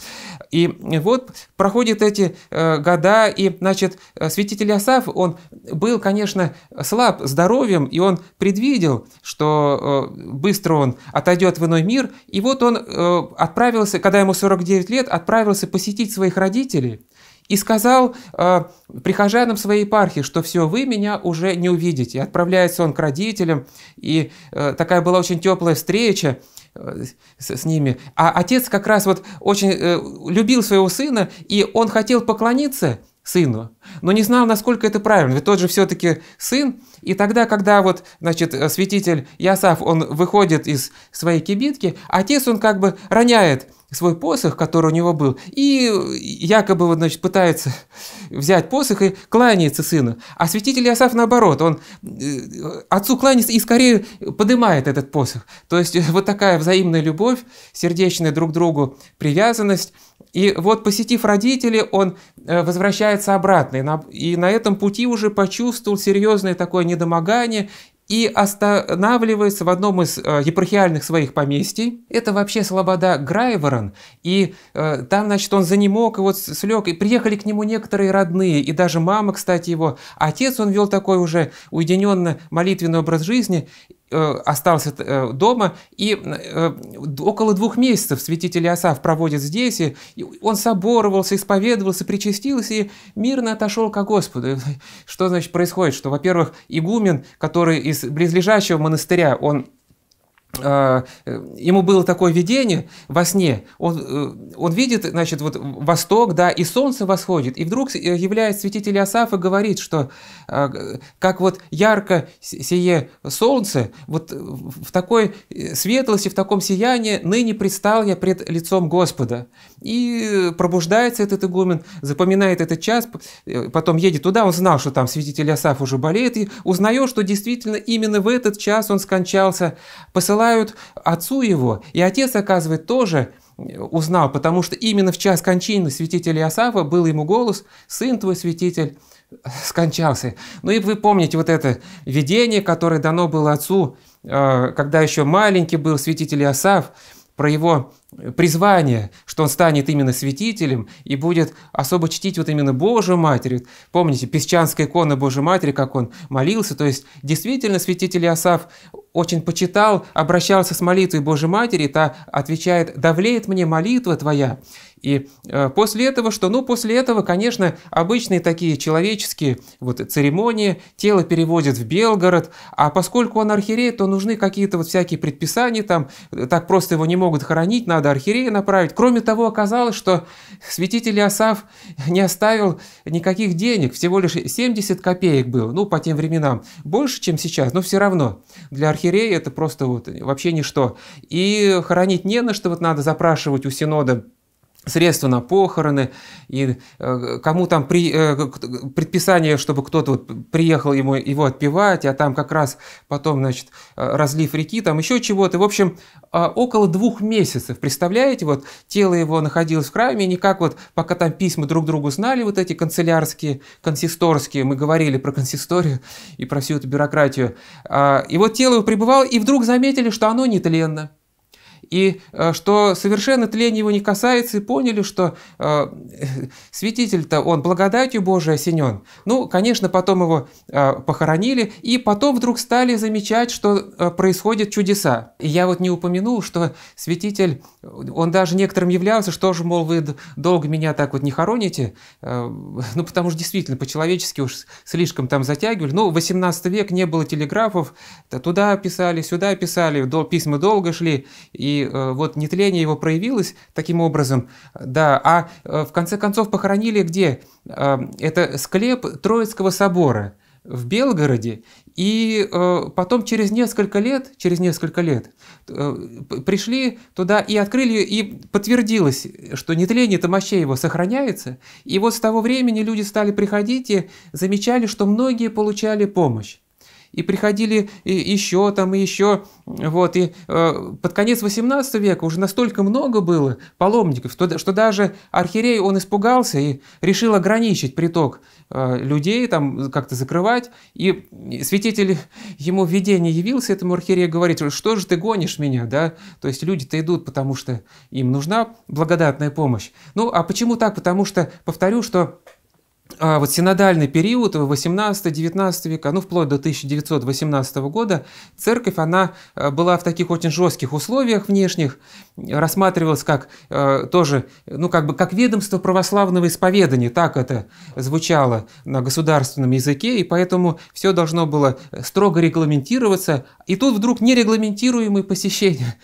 И вот проходят эти э, года, и, значит, святитель Иосаф, он был, конечно, слаб здоровьем, и он предвидел, что э, быстро он отойдет в иной мир. И вот он Э, отправился, когда ему 49 лет, отправился посетить своих родителей и сказал э, прихожанам своей епархии, что все, вы меня уже не увидите. Отправляется он к родителям, и э, такая была очень теплая встреча э, с, с ними. А отец как раз вот очень э, любил своего сына, и он хотел поклониться, сыну, но не знал, насколько это правильно. Ведь тот же все-таки сын. И тогда, когда вот, значит, э, святитель Ясав, он выходит из своей кибитки, отец, он как бы роняет свой посох, который у него был, и якобы вот, значит, пытается взять посох и кланяется сыну. А святитель Иосаф наоборот, он э, отцу кланяется и скорее поднимает этот посох. То есть вот такая взаимная любовь, сердечная друг к другу привязанность. И вот посетив родителей, он э, возвращается обратно, и на, и на этом пути уже почувствовал серьезное такое недомогание, и останавливается в одном из э, епархиальных своих поместий. Это вообще слобода Грайворон, и э, там, значит, он занемог и вот слег, и приехали к нему некоторые родные, и даже мама, кстати, его. Отец, он вел такой уже уединенно молитвенный образ жизни, э, остался э, дома, и э, около двух месяцев святитель Иосаф проводит здесь, и, он соборовался, исповедовался, причастился и мирно отошел ко Господу. Что значит происходит? Что, во-первых, игумен, который из из близлежащего монастыря, он э, э, ему было такое видение во сне, он, э, он видит, значит, вот восток, да, и солнце восходит, и вдруг является святитель Асаф и говорит, что а, как вот ярко сие солнце, вот в такой э, светлости, в таком сиянии ныне предстал я пред лицом Господа. И э, пробуждается этот игумен, запоминает этот час, э, потом едет туда, он знал, что там свидетель Асаф уже болеет, и узнает, что действительно именно в этот час он скончался. Посылают отцу его, и отец оказывает тоже – узнал, потому что именно в час кончины святителя Иосафа был ему голос «Сын твой, святитель, скончался». Ну и вы помните вот это видение, которое дано было отцу, э, когда еще маленький был святитель Иосаф, про его э, призвание, что он станет именно святителем и будет особо чтить вот именно Божью Матерь. Помните, песчанская икона Божьей Матери, как он молился, то есть действительно святитель Иосаф очень почитал, обращался с молитвой Божьей Матери, та отвечает «давлеет мне молитва твоя». И э, после этого что? Ну, после этого, конечно, обычные такие человеческие вот церемонии, тело переводят в Белгород, а поскольку он архиерей, то нужны какие-то вот всякие предписания, там так просто его не могут хоронить, надо архиерея направить. Кроме того, оказалось, что святитель Иосаф не оставил никаких денег, всего лишь 70 копеек было, ну, по тем временам, больше, чем сейчас, но все равно. Для архиерея это просто вот вообще ничто. И хоронить не на что, вот надо запрашивать у синода средства на похороны, и э, кому там при, э, предписание, чтобы кто-то вот приехал ему, его отпевать, а там как раз потом, значит, э, разлив реки, там еще чего-то. В общем, а, около двух месяцев, представляете, вот тело его находилось в храме, и никак вот, пока там письма друг другу знали, вот эти канцелярские, консисторские, мы говорили про консисторию и про всю эту бюрократию, а, и вот тело его пребывало, и вдруг заметили, что оно нетленно и э, что совершенно тление его не касается, и поняли, что э, святитель-то он благодатью Божией осенен. Ну, конечно, потом его э, похоронили, и потом вдруг стали замечать, что э, происходят чудеса. И я вот не упомянул, что святитель, он даже некоторым являлся, что же, мол, вы долго меня так вот не хороните, э, ну, потому что действительно по-человечески уж слишком там затягивали. Ну, 18 век не было телеграфов, туда писали, сюда писали, дол письма долго шли, и и э, вот нетление его проявилось таким образом, да, а э, в конце концов похоронили где? Э, это склеп Троицкого собора в Белгороде, и э, потом через несколько лет, через несколько лет э, пришли туда и открыли, и подтвердилось, что нетление Томащеева сохраняется. И вот с того времени люди стали приходить и замечали, что многие получали помощь и приходили и еще там, и еще, вот, и э, под конец 18 века уже настолько много было паломников, что, что даже архиерей, он испугался и решил ограничить приток э, людей, там как-то закрывать, и святитель ему в видении явился, этому архиерею говорит, что же ты гонишь меня, да, то есть люди-то идут, потому что им нужна благодатная помощь. Ну, а почему так? Потому что, повторю, что а вот синодальный период 18-19 века, ну вплоть до 1918 года, церковь, она э, была в таких очень жестких условиях внешних, рассматривалась как э, тоже, ну как бы как ведомство православного исповедания, так это звучало на государственном языке, и поэтому все должно было э, строго регламентироваться, и тут вдруг нерегламентируемые посещения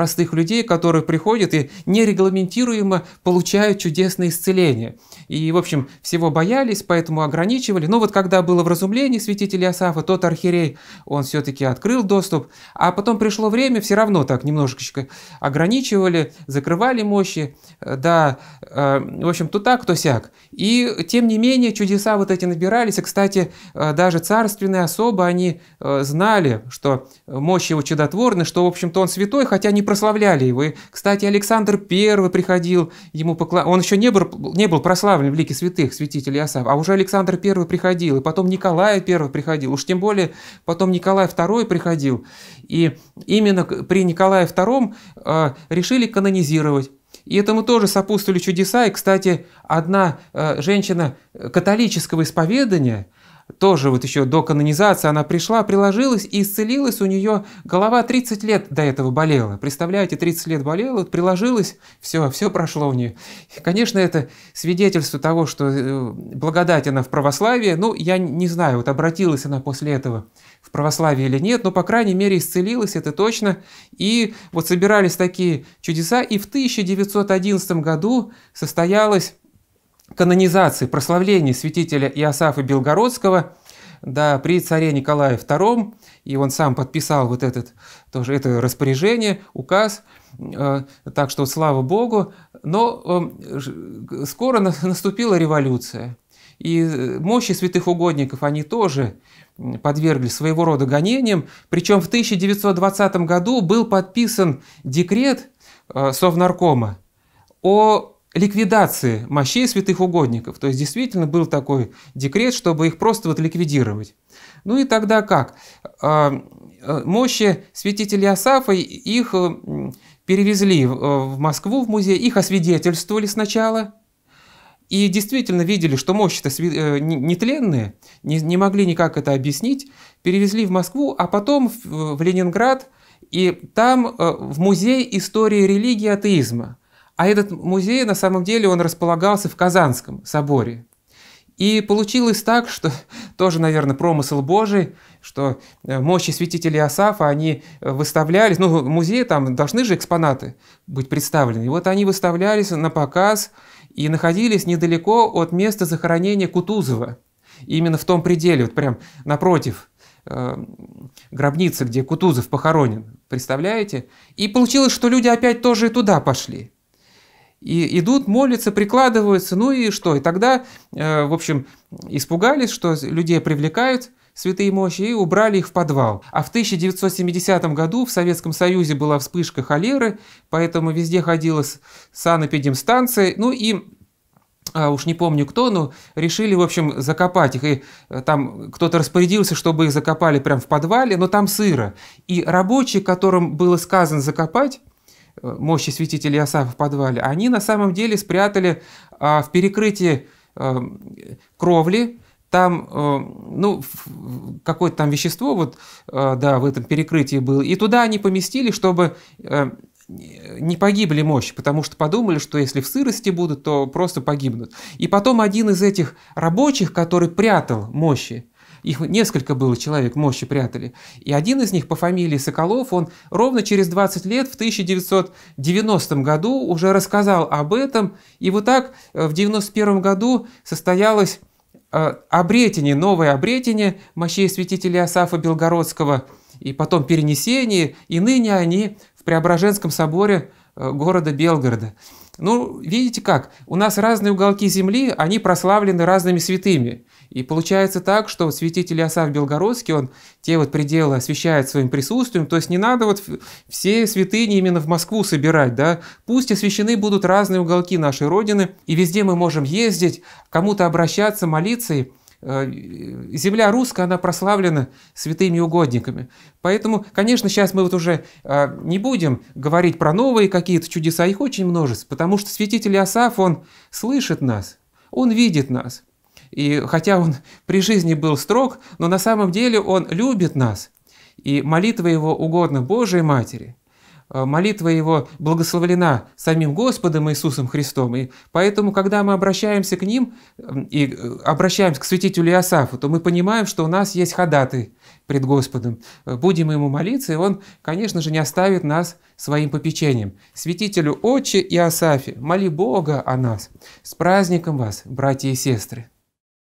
простых людей, которые приходят и нерегламентируемо получают чудесное исцеление. И, в общем, всего боялись, поэтому ограничивали. Но вот когда было вразумление святителя Асафа, тот архирей, он все-таки открыл доступ, а потом пришло время, все равно так немножечко ограничивали, закрывали мощи, э, да, э, в общем, то так, то сяк. И, тем не менее, чудеса вот эти набирались, и, кстати, э, даже царственные особы, они знали, что мощи его чудотворны, что, в общем-то, он святой, хотя не прославляли его. И, кстати, Александр первый приходил, ему покла... он еще не был, не был прославлен в лике святых, святитель Иосаф, а уже Александр первый приходил, и потом Николай первый приходил, уж тем более потом Николай второй приходил. И именно при Николае втором э, решили канонизировать. И этому тоже сопутствовали чудеса. И, кстати, одна э, женщина э, католического исповедания – тоже вот еще до канонизации она пришла, приложилась и исцелилась. У нее голова 30 лет до этого болела. Представляете, 30 лет болела, вот приложилась, все, все прошло у нее. конечно, это свидетельство того, что э, благодать она в православии. Ну, я не знаю, вот обратилась она после этого в православие или нет, но, по крайней мере, исцелилась, это точно. И вот собирались такие чудеса. И в 1911 году состоялась канонизации, прославлении святителя Иосафа Белгородского да, при царе Николае II, и он сам подписал вот этот, тоже это распоряжение, указ, э, так что слава Богу, но э, скоро на, наступила революция, и э, мощи святых угодников, они тоже подвергли своего рода гонениям, причем в 1920 году был подписан декрет э, Совнаркома о ликвидации мощей святых угодников. То есть действительно был такой декрет, чтобы их просто вот ликвидировать. Ну и тогда как? А, а, мощи святителей Асафа, их э, перевезли э, в Москву, в музей, их освидетельствовали сначала, и действительно видели, что мощи-то э, нетленные, не, не могли никак это объяснить, перевезли в Москву, а потом в, Ленинград, и там в музей истории религии атеизма. А этот музей, на самом деле, он располагался в Казанском соборе. И получилось так, что тоже, наверное, промысл Божий, что э, мощи святителей Асафа, они выставлялись, ну, в музее там должны же экспонаты быть представлены. И вот они выставлялись на показ и находились недалеко от места захоронения Кутузова. Именно в том пределе, вот прям напротив э, гробницы, где Кутузов похоронен. Представляете? И получилось, что люди опять тоже и туда пошли и идут, молятся, прикладываются, ну и что? И тогда, э, в общем, испугались, что людей привлекают святые мощи и убрали их в подвал. А в 1970 году в Советском Союзе была вспышка холеры, поэтому везде ходила санэпидемстанция, ну и а уж не помню кто, но решили, в общем, закопать их. И э, там кто-то распорядился, чтобы их закопали прямо в подвале, но там сыро. И рабочие, которым было сказано закопать, Э, мощи святителя Иосафа в подвале, они на самом деле спрятали а, в перекрытии э, кровли, там, э, ну, какое-то там вещество, вот, да, в этом перекрытии было, и туда они поместили, чтобы не погибли мощи, потому что подумали, что если в сырости будут, то просто погибнут. И потом один из этих рабочих, который прятал мощи, их несколько было человек, мощи прятали. И один из них по фамилии Соколов, он ровно через 20 лет, в 1990 году, уже рассказал об этом. И вот так э, в 1991 году состоялось э, обретение, новое обретение мощей святителя Асафа Белгородского, и потом перенесение, и ныне они в Преображенском соборе э, города Белгорода. Ну, видите как, у нас разные уголки земли, они прославлены разными святыми. И получается так, что святитель Иосаф Белгородский, он те вот пределы освещает своим присутствием, то есть не надо вот все святыни именно в Москву собирать, да, пусть освящены будут разные уголки нашей Родины, и везде мы можем ездить, кому-то обращаться, молиться, и э, земля русская, она прославлена святыми угодниками. Поэтому, конечно, сейчас мы вот уже э, не будем говорить про новые какие-то чудеса, их очень множество, потому что святитель Иосаф, он слышит нас, он видит нас. И хотя он при жизни был строг, но на самом деле он любит нас. И молитва его угодна Божией Матери. Э, молитва его благословлена самим Господом Иисусом Христом. И поэтому, когда мы обращаемся к ним э, и э, обращаемся к святителю Иосафу, то мы понимаем, что у нас есть ходаты пред Господом. Будем ему молиться, и он, конечно же, не оставит нас своим попечением. Святителю Отче Иосафе, моли Бога о нас. С праздником вас, братья и сестры!